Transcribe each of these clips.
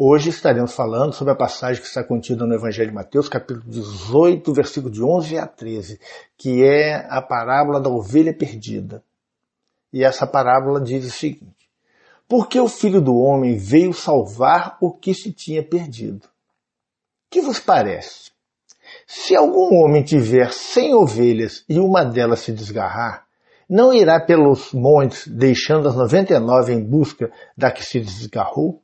Hoje estaremos falando sobre a passagem que está contida no Evangelho de Mateus, capítulo 18, versículo de 11 a 13, que é a parábola da ovelha perdida. E essa parábola diz o seguinte: Porque o filho do homem veio salvar o que se tinha perdido. Que vos parece? Se algum homem tiver cem ovelhas e uma delas se desgarrar, não irá pelos montes deixando as noventa e nove em busca da que se desgarrou?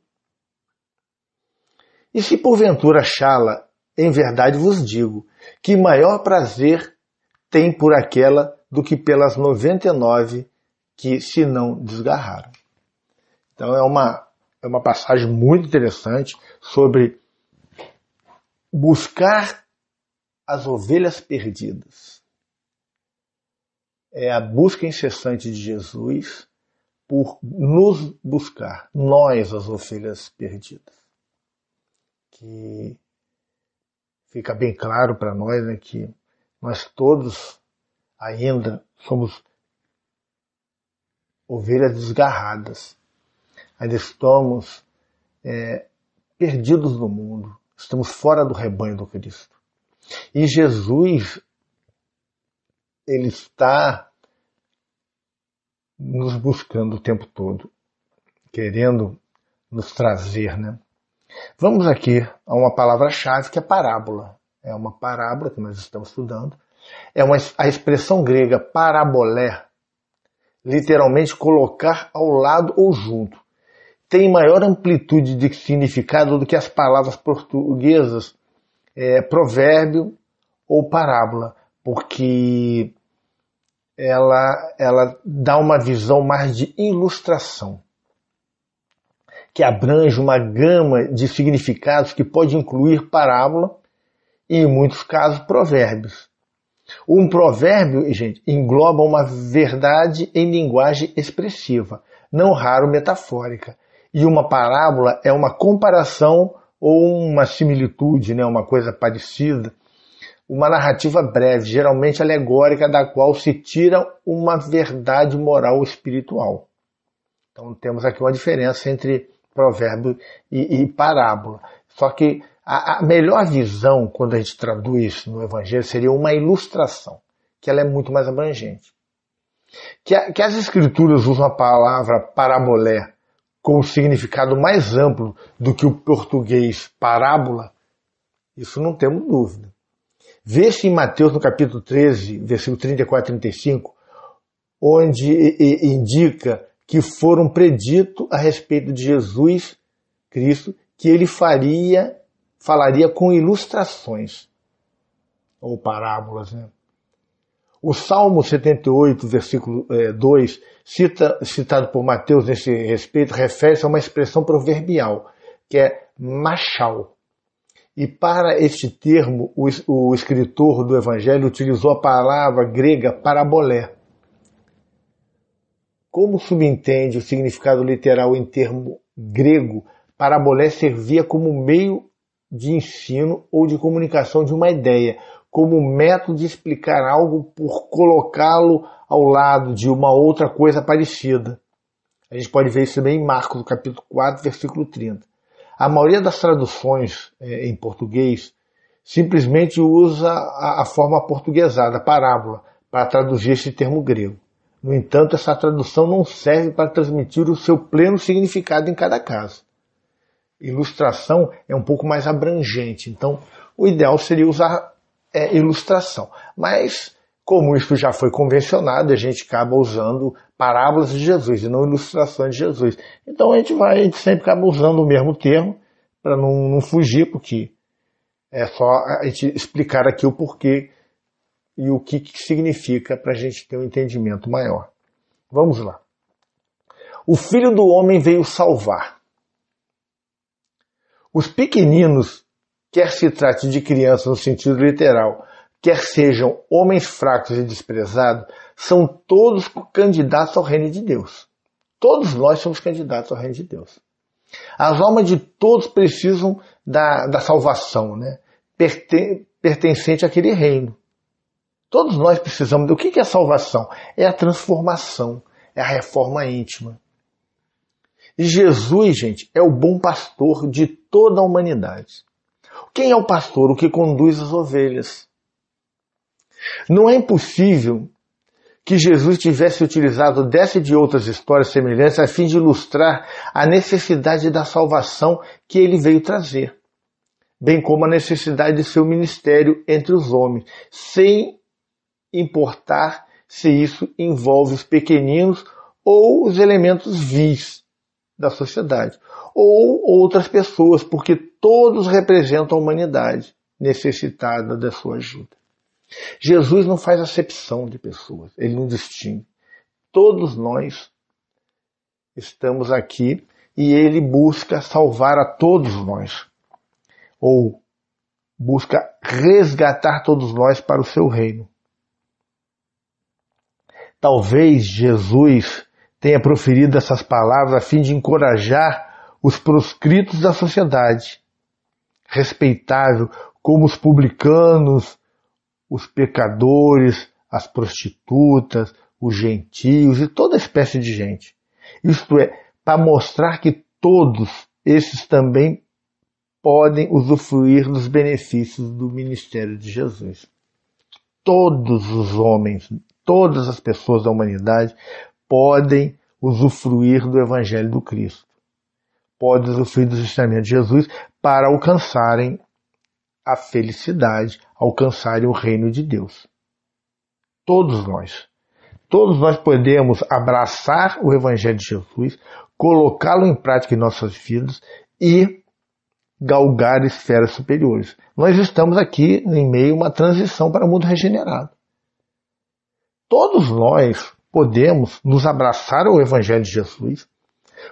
E se porventura achá-la, em verdade vos digo, que maior prazer tem por aquela do que pelas noventa e nove que se não desgarraram. Então é uma, é uma passagem muito interessante sobre buscar as ovelhas perdidas. É a busca incessante de Jesus por nos buscar, nós, as ovelhas perdidas que fica bem claro para nós né, que nós todos ainda somos ovelhas desgarradas, ainda estamos é, perdidos no mundo, estamos fora do rebanho do Cristo. E Jesus, ele está nos buscando o tempo todo, querendo nos trazer, né? Vamos aqui a uma palavra-chave que é parábola. É uma parábola que nós estamos estudando. É uma, a expressão grega parabolé, literalmente colocar ao lado ou junto. Tem maior amplitude de significado do que as palavras portuguesas é, provérbio ou parábola, porque ela, ela dá uma visão mais de ilustração que abrange uma gama de significados que pode incluir parábola e, em muitos casos, provérbios. Um provérbio, gente, engloba uma verdade em linguagem expressiva, não raro metafórica. E uma parábola é uma comparação ou uma similitude, né, uma coisa parecida, uma narrativa breve, geralmente alegórica, da qual se tira uma verdade moral ou espiritual. Então temos aqui uma diferença entre provérbio e, e parábola. Só que a, a, melhor visão, quando a gente traduz no Evangelho, seria uma ilustração, que ela é muito mais abrangente. Que, a, que as Escrituras usam a palavra parabolé com o um significado mais amplo do que o português parábola, isso não temos dúvida. Vê-se em Mateus, no capítulo 13, versículo 34 e 35, onde indica que foram predito a respeito de Jesus Cristo, que ele faria, falaria com ilustrações ou parábolas. Né? O Salmo 78, versículo é, 2, cita, citado por Mateus nesse respeito, refere-se a uma expressão proverbial, que é machal. E para este termo, o, o escritor do Evangelho utilizou a palavra grega parabolé, como subentende o significado literal em termo grego, parabolé servia como meio de ensino ou de comunicação de uma ideia, como método de explicar algo por colocá-lo ao lado de uma outra coisa parecida. A gente pode ver isso também em Marcos, capítulo 4, versículo 30. A maioria das traduções é, em português simplesmente usa a, a forma portuguesada, parábola, para traduzir esse termo grego. No entanto, essa tradução não serve para transmitir o seu pleno significado em cada caso. Ilustração é um pouco mais abrangente, então o ideal seria usar é, ilustração. Mas, como isso já foi convencionado, a gente acaba usando parábolas de Jesus e não ilustrações de Jesus. Então a gente vai, a gente sempre acaba usando o mesmo termo para não, não fugir, porque é só a gente explicar aqui o porquê e o que, que significa para a gente ter um entendimento maior. Vamos lá. O filho do homem veio salvar. Os pequeninos, quer se trate de crianças no sentido literal, quer sejam homens fracos e desprezados, são todos candidatos ao reino de Deus. Todos nós somos candidatos ao reino de Deus. As almas de todos precisam da, da salvação, né? pertencente àquele reino. Todos nós precisamos. O que é salvação? É a transformação, é a reforma íntima. E Jesus, gente, é o bom pastor de toda a humanidade. Quem é o pastor? O que conduz as ovelhas. Não é impossível que Jesus tivesse utilizado dessa e de outras histórias semelhantes a fim de ilustrar a necessidade da salvação que ele veio trazer, bem como a necessidade de seu ministério entre os homens, sem importar se isso envolve os pequeninos ou os elementos vis da sociedade, ou outras pessoas, porque todos representam a humanidade necessitada da sua ajuda. Jesus não faz acepção de pessoas, ele não distingue. Todos nós estamos aqui e ele busca salvar a todos nós, ou busca resgatar todos nós para o seu reino. Talvez Jesus tenha proferido essas palavras a fim de encorajar os proscritos da sociedade, respeitável como os publicanos, os pecadores, as prostitutas, os gentios e toda espécie de gente. Isto é, para mostrar que todos esses também podem usufruir dos benefícios do ministério de Jesus. Todos os homens todas as pessoas da humanidade podem usufruir do Evangelho do Cristo, podem usufruir dos ensinamentos de Jesus para alcançarem a felicidade, alcançarem o reino de Deus. Todos nós. Todos nós podemos abraçar o Evangelho de Jesus, colocá-lo em prática em nossas vidas e galgar esferas superiores. Nós estamos aqui em meio a uma transição para o mundo regenerado todos nós podemos nos abraçar ao Evangelho de Jesus,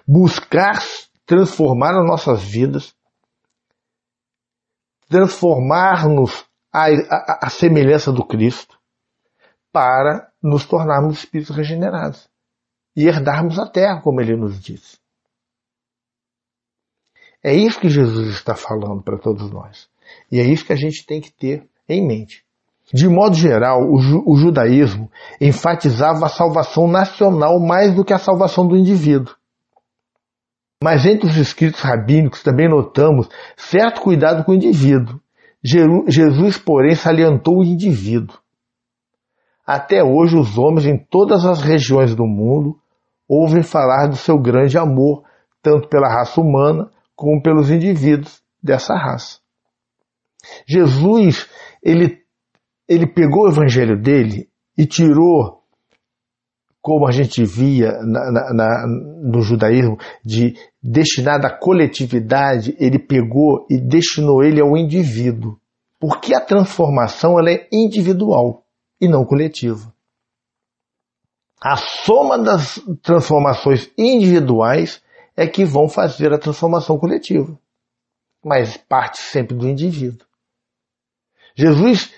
buscar transformar as nossas vidas, transformar-nos à, à, à, semelhança do Cristo, para nos tornarmos espíritos regenerados e herdarmos a terra, como ele nos disse. É isso que Jesus está falando para todos nós. E é isso que a gente tem que ter em mente. De modo geral, o, ju o judaísmo enfatizava a salvação nacional mais do que a salvação do indivíduo. Mas entre os escritos rabínicos também notamos certo cuidado com o indivíduo. Jesus, porém, salientou o indivíduo. Até hoje, os homens em todas as regiões do mundo ouvem falar do seu grande amor, tanto pela raça humana como pelos indivíduos dessa raça. Jesus, ele ele pegou o evangelho dele e tirou, como a gente via na, na, na, no judaísmo, de destinado à coletividade, ele pegou e destinou ele ao indivíduo. Porque a transformação ela é individual e não coletiva. A soma das transformações individuais é que vão fazer a transformação coletiva, mas parte sempre do indivíduo. Jesus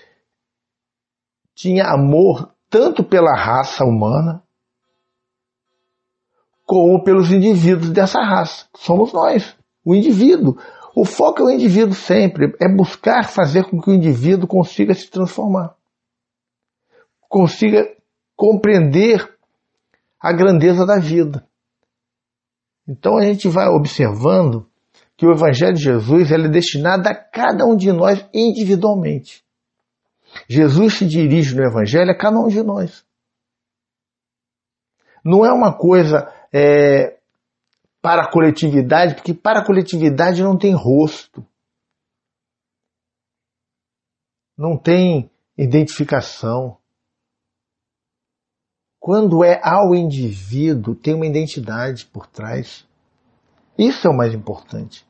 tinha amor tanto pela raça humana como pelos indivíduos dessa raça. Somos nós, o indivíduo. O foco é o indivíduo sempre, é buscar fazer com que o indivíduo consiga se transformar, consiga compreender a grandeza da vida. Então a gente vai observando que o Evangelho de Jesus é destinado a cada um de nós individualmente. Jesus se dirige no Evangelho a cada um de nós. Não é uma coisa é, para a coletividade, porque para a coletividade não tem rosto, não tem identificação. Quando é ao indivíduo, tem uma identidade por trás. Isso é o mais importante.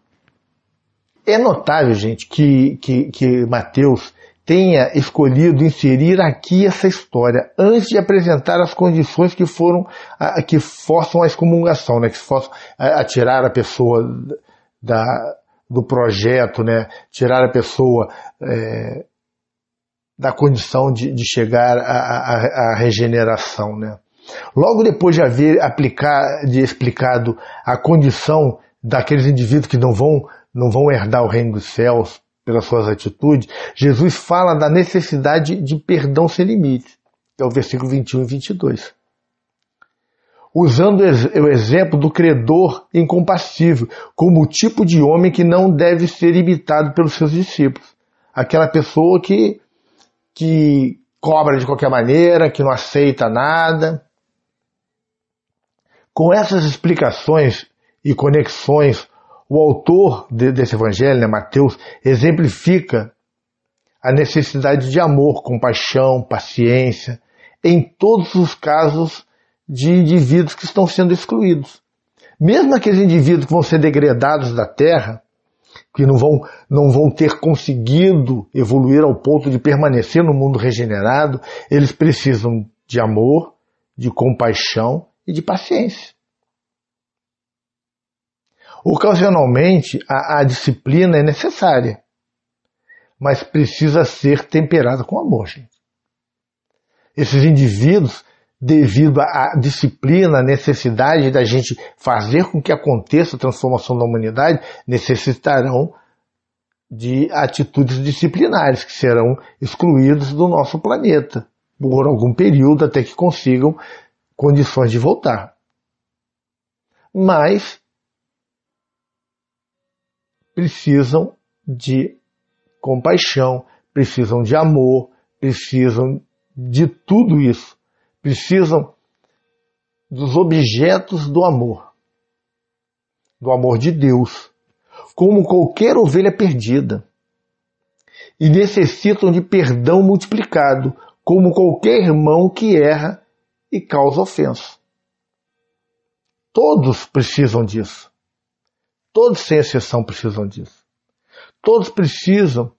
É notável, gente, que, que, que Mateus tenha escolhido inserir aqui essa história antes de apresentar as condições que foram a, que forçam a excomungação, né, que forçam a, a tirar a pessoa da, do projeto, né, tirar a pessoa é, da condição de, de chegar à, regeneração, né. Logo depois de haver aplicar, de explicado a condição daqueles indivíduos que não vão não vão herdar o reino dos céus pelas suas atitudes, Jesus fala da necessidade de perdão sem limites. É o versículo 21 e 22. Usando o exemplo do credor incompassível, como o tipo de homem que não deve ser imitado pelos seus discípulos. Aquela pessoa que, que cobra de qualquer maneira, que não aceita nada. Com essas explicações e conexões o autor desse evangelho, né, Mateus, exemplifica a necessidade de amor, compaixão, paciência em todos os casos de indivíduos que estão sendo excluídos. Mesmo aqueles indivíduos que vão ser degradados da terra, que não vão, não vão ter conseguido evoluir ao ponto de permanecer no mundo regenerado, eles precisam de amor, de compaixão e de paciência. Ocasionalmente, a, a disciplina é necessária, mas precisa ser temperada com amor. Gente. Esses indivíduos, devido à disciplina, à necessidade da gente fazer com que aconteça a transformação da humanidade, necessitarão de atitudes disciplinares que serão excluídos do nosso planeta por algum período até que consigam condições de voltar. Mas precisam de compaixão, precisam de amor, precisam de tudo isso. Precisam dos objetos do amor, do amor de Deus, como qualquer ovelha perdida. E necessitam de perdão multiplicado, como qualquer irmão que erra e causa ofensa. Todos precisam disso. Todos, sem exceção, precisam disso. Todos precisam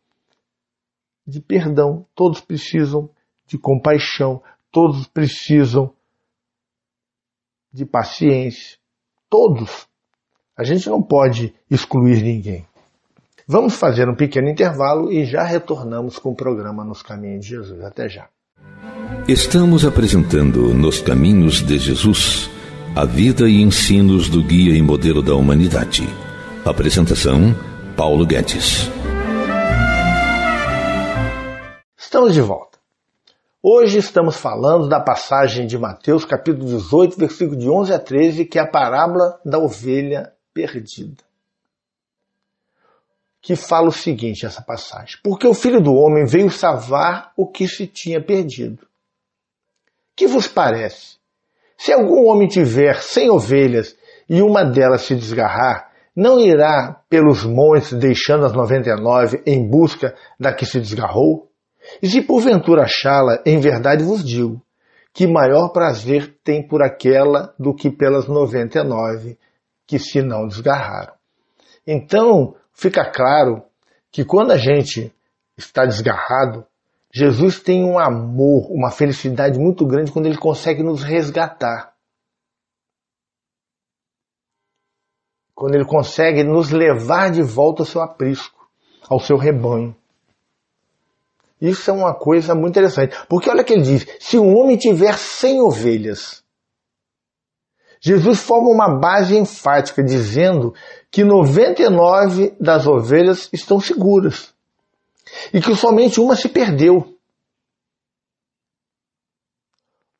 de perdão, todos precisam de compaixão, todos precisam de paciência. Todos. A gente não pode excluir ninguém. Vamos fazer um pequeno intervalo e já retornamos com o programa Nos Caminhos de Jesus. Até já. Estamos apresentando Nos Caminhos de Jesus a vida e ensinos do guia e modelo da humanidade Apresentação: Paulo Guedes. Estamos de volta. Hoje estamos falando da passagem de Mateus, capítulo 18, versículo de 11 a 13, que é a parábola da ovelha perdida. Que fala o seguinte: essa passagem. Porque o filho do homem veio salvar o que se tinha perdido. Que vos parece? Se algum homem tiver cem ovelhas e uma delas se desgarrar, não irá pelos montes deixando as noventa e nove em busca da que se desgarrou? E se porventura achá-la, em verdade vos digo, que maior prazer tem por aquela do que pelas noventa e nove que se não desgarraram. Então, fica claro que quando a gente está desgarrado, Jesus tem um amor, uma felicidade muito grande quando ele consegue nos resgatar. quando ele consegue nos levar de volta ao seu aprisco, ao seu rebanho. Isso é uma coisa muito interessante. Porque olha o que ele diz: se um homem tiver cem ovelhas, Jesus forma uma base enfática dizendo que 99 das ovelhas estão seguras e que somente uma se perdeu.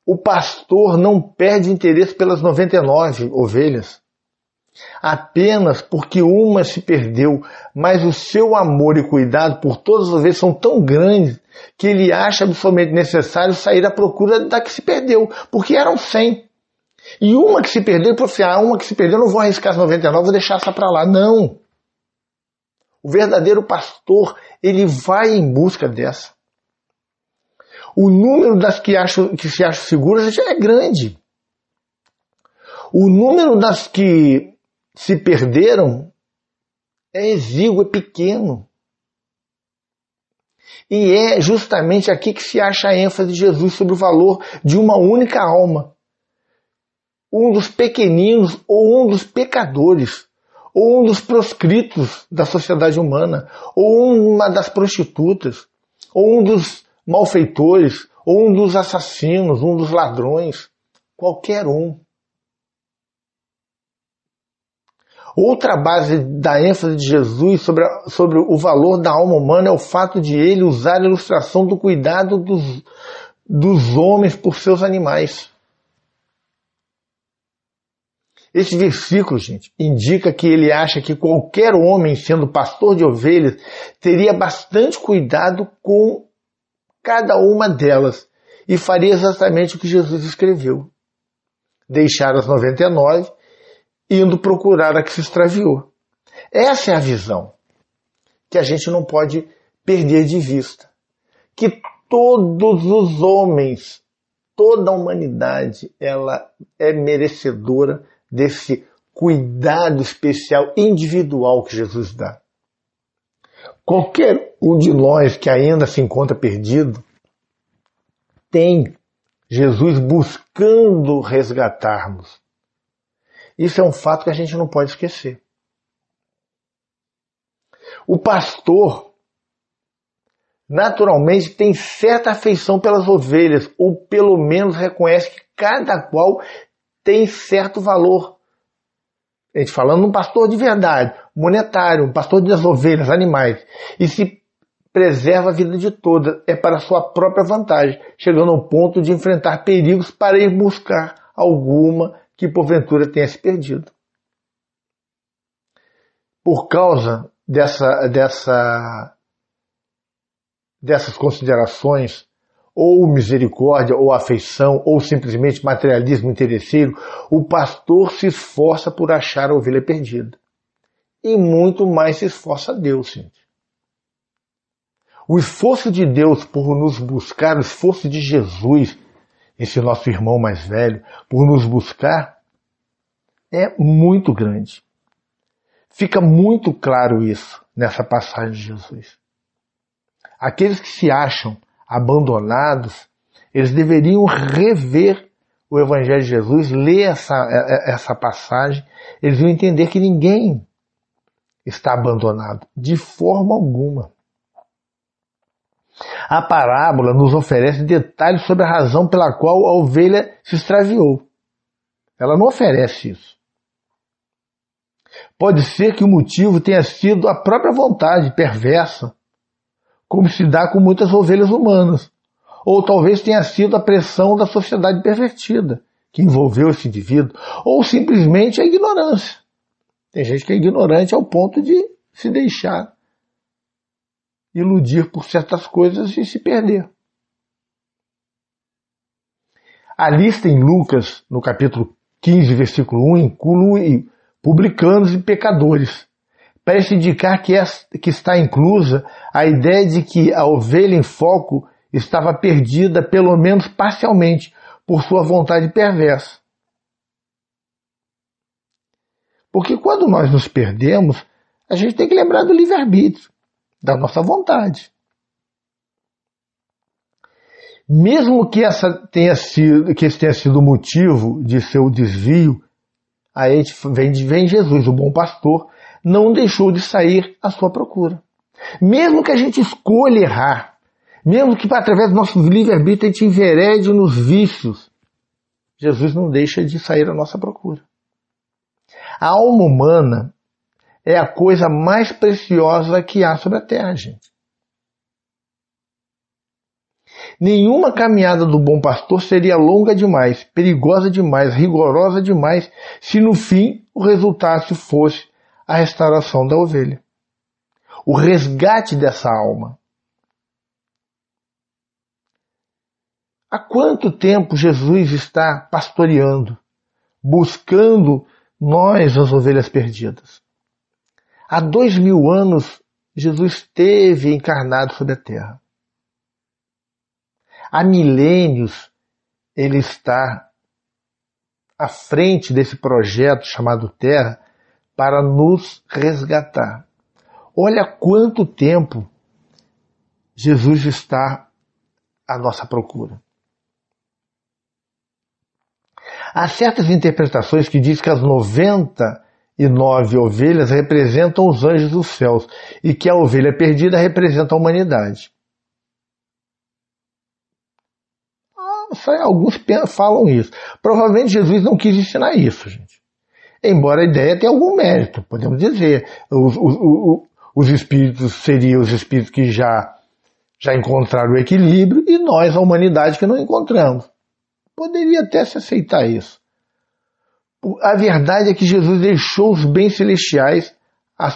O pastor não perde interesse pelas 99 ovelhas apenas porque uma se perdeu, mas o seu amor e cuidado por todas as vezes são tão grandes que ele acha absolutamente necessário sair à procura da que se perdeu, porque eram 100. E uma que se perdeu, ele falou assim, ah, uma que se perdeu, não vou arriscar as 99, vou deixar essa para lá. Não. O verdadeiro pastor, ele vai em busca dessa. O número das que, acham, que se acham seguras já é grande. O número das que se perderam é exíguo, é pequeno. E é justamente aqui que se acha a ênfase de Jesus sobre o valor de uma única alma. Um dos pequeninos ou um dos pecadores, ou um dos proscritos da sociedade humana, ou uma das prostitutas, ou um dos malfeitores, ou um dos assassinos, um dos ladrões, qualquer um. Outra base da ênfase de Jesus sobre, a, sobre o valor da alma humana é o fato de ele usar a ilustração do cuidado dos, dos homens por seus animais. Esse versículo, gente, indica que ele acha que qualquer homem, sendo pastor de ovelhas, teria bastante cuidado com cada uma delas e faria exatamente o que Jesus escreveu. Deixar as 99 indo procurar a que se extraviou. Essa é a visão que a gente não pode perder de vista. Que todos os homens, toda a humanidade, ela é merecedora desse cuidado especial individual que Jesus dá. Qualquer um de nós que ainda se encontra perdido tem Jesus buscando resgatarmos. Isso é um fato que a gente não pode esquecer. O pastor, naturalmente, tem certa afeição pelas ovelhas, ou pelo menos reconhece que cada qual tem certo valor. A gente falando um pastor de verdade, monetário, um pastor das ovelhas, animais. E se preserva a vida de todas, é para sua própria vantagem, chegando ao ponto de enfrentar perigos para ir buscar alguma que porventura tenha se perdido. Por causa dessa, dessa, dessas considerações, ou misericórdia, ou afeição, ou simplesmente materialismo interesseiro, o pastor se esforça por achar a ovelha perdida. E muito mais se esforça Deus, gente. O esforço de Deus por nos buscar, o esforço de Jesus esse nosso irmão mais velho, por nos buscar, é muito grande. Fica muito claro isso nessa passagem de Jesus. Aqueles que se acham abandonados, eles deveriam rever o Evangelho de Jesus, ler essa, é, é, essa passagem, eles vão entender que ninguém está abandonado, de forma alguma. A parábola nos oferece detalhes sobre a razão pela qual a ovelha se extraviou. Ela não oferece isso. Pode ser que o motivo tenha sido a própria vontade perversa, como se dá com muitas ovelhas humanas, ou talvez tenha sido a pressão da sociedade pervertida que envolveu esse indivíduo, ou simplesmente a ignorância. Tem gente que é ignorante ao ponto de se deixar iludir por certas coisas e se perder. A lista em Lucas, no capítulo 15, versículo 1, inclui publicanos e pecadores. Parece indicar que, é, que está inclusa a ideia de que a ovelha em foco estava perdida, pelo menos parcialmente, por sua vontade perversa. Porque quando nós nos perdemos, a gente tem que lembrar do livre-arbítrio da hum. nossa vontade. Mesmo que, essa tenha sido, que esse tenha sido o motivo de seu desvio, aí vem, vem Jesus, o bom pastor, não deixou de sair à sua procura. Mesmo que a gente escolha errar, mesmo que através do nosso livre-arbítrio a gente enverede nos vícios, Jesus não deixa de sair à nossa procura. A alma humana é a coisa mais preciosa que há sobre a terra, gente. Nenhuma caminhada do bom pastor seria longa demais, perigosa demais, rigorosa demais, se no fim o resultado fosse a restauração da ovelha. O resgate dessa alma. Há quanto tempo Jesus está pastoreando, buscando nós, as ovelhas perdidas? Há dois mil anos, Jesus teve encarnado sobre a terra. Há milênios, ele está à frente desse projeto chamado Terra para nos resgatar. Olha quanto tempo Jesus está à nossa procura. Há certas interpretações que dizem que as 90 e nove ovelhas representam os anjos dos céus, e que a ovelha perdida representa a humanidade. Ah, alguns falam isso. Provavelmente Jesus não quis ensinar isso, gente. Embora a ideia tenha algum mérito, podemos dizer. Os, os, os, os espíritos seriam os espíritos que já, já encontraram o equilíbrio e nós, a humanidade, que não encontramos. Poderia até se aceitar isso. A verdade é que Jesus deixou os bens celestiais, a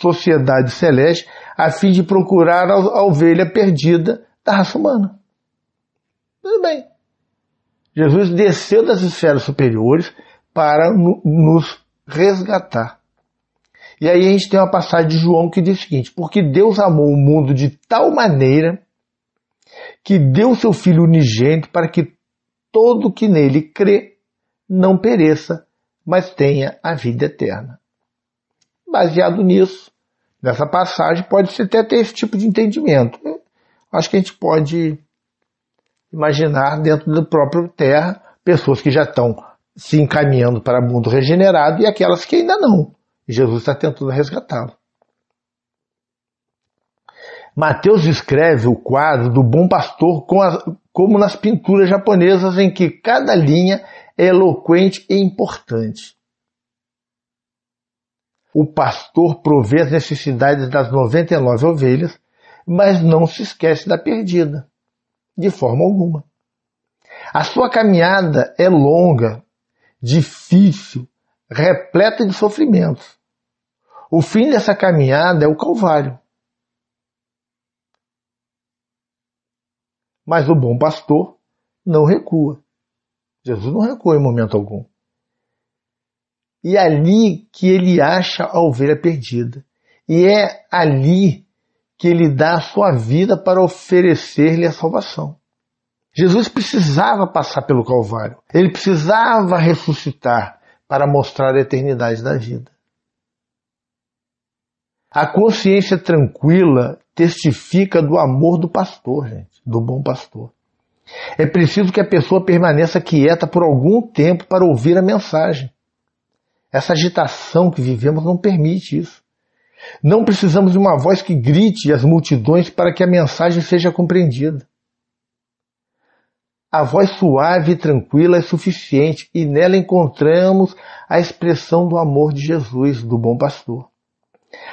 sociedade celeste, a fim de procurar a ovelha perdida da raça humana. Tudo bem. Jesus desceu das esferas superiores para nos resgatar. E aí a gente tem uma passagem de João que diz o seguinte: Porque Deus amou o mundo de tal maneira que deu seu Filho unigênito para que todo que nele crê não pereça, mas tenha a vida eterna. Baseado nisso, nessa passagem, pode-se até ter esse tipo de entendimento. Né? Acho que a gente pode imaginar dentro do próprio terra pessoas que já estão se encaminhando para o mundo regenerado e aquelas que ainda não. Jesus está tentando resgatá-lo. Mateus descreve o quadro do bom pastor com a, como nas pinturas japonesas em que cada linha é eloquente e importante. O pastor provê as necessidades das 99 ovelhas, mas não se esquece da perdida, de forma alguma. A sua caminhada é longa, difícil, repleta de sofrimentos. O fim dessa caminhada é o Calvário. Mas o bom pastor não recua. Jesus não recua em momento algum. E é ali que ele acha a ovelha perdida. E é ali que ele dá a sua vida para oferecer-lhe a salvação. Jesus precisava passar pelo Calvário. Ele precisava ressuscitar para mostrar a eternidade da vida. A consciência tranquila testifica do amor do pastor, gente do bom pastor. É preciso que a pessoa permaneça quieta por algum tempo para ouvir a mensagem. Essa agitação que vivemos não permite isso. Não precisamos de uma voz que grite às multidões para que a mensagem seja compreendida. A voz suave e tranquila é suficiente e nela encontramos a expressão do amor de Jesus, do bom pastor.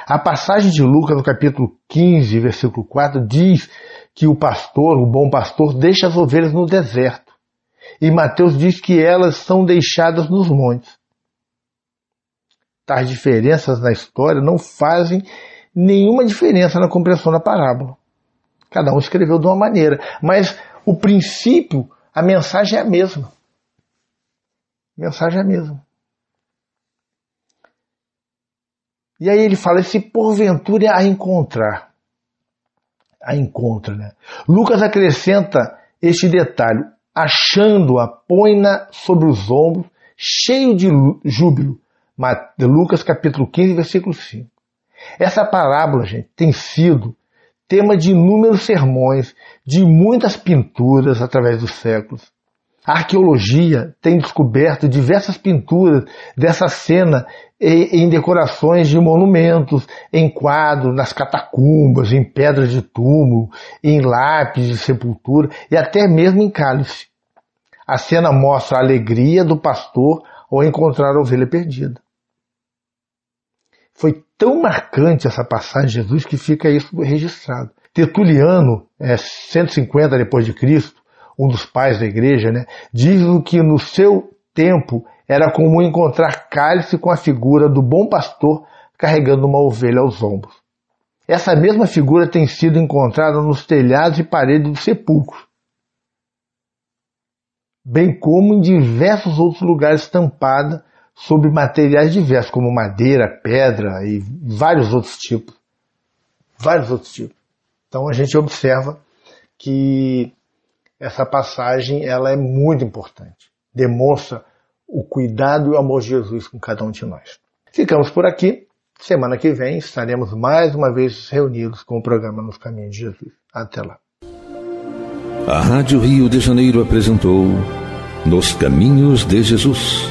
A passagem de Lucas no capítulo 15, versículo 4 diz que o pastor, o bom pastor, deixa as ovelhas no deserto. E Mateus diz que elas são deixadas nos montes. Tais diferenças na história não fazem nenhuma diferença na compreensão da parábola. Cada um escreveu de uma maneira, mas o princípio, a mensagem é a mesma. A mensagem é a mesma. E aí ele fala: se porventura a encontrar, a encontra. Né? Lucas acrescenta este detalhe: achando-a, põe-na sobre os ombros, cheio de júbilo. Lucas capítulo 15, versículo 5. Essa parábola, gente, tem sido tema de inúmeros sermões, de muitas pinturas através dos séculos. A arqueologia tem descoberto diversas pinturas dessa cena em decorações de monumentos, em quadros, nas catacumbas, em pedras de túmulo, em lápis de sepultura e até mesmo em cálice. A cena mostra a alegria do pastor ao encontrar a ovelha perdida. Foi tão marcante essa passagem de Jesus que fica isso registrado. Tertuliano, é, 150 depois de Cristo, um dos pais da igreja, né, diz que no seu tempo era comum encontrar cálice com a figura do bom pastor carregando uma ovelha aos ombros. Essa mesma figura tem sido encontrada nos telhados e paredes dos sepulcros, bem como em diversos outros lugares estampada sobre materiais diversos, como madeira, pedra e vários outros tipos. Vários outros tipos. Então a gente observa que essa passagem ela é muito importante. Demonstra o cuidado e o amor de Jesus com cada um de nós. Ficamos por aqui. Semana que vem estaremos mais uma vez reunidos com o programa Nos Caminhos de Jesus. Até lá. A Rádio Rio de Janeiro apresentou Nos Caminhos de Jesus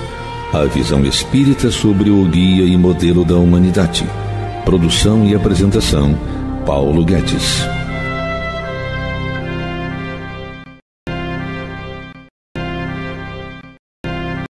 a visão espírita sobre o guia e modelo da humanidade. Produção e apresentação, Paulo Guedes.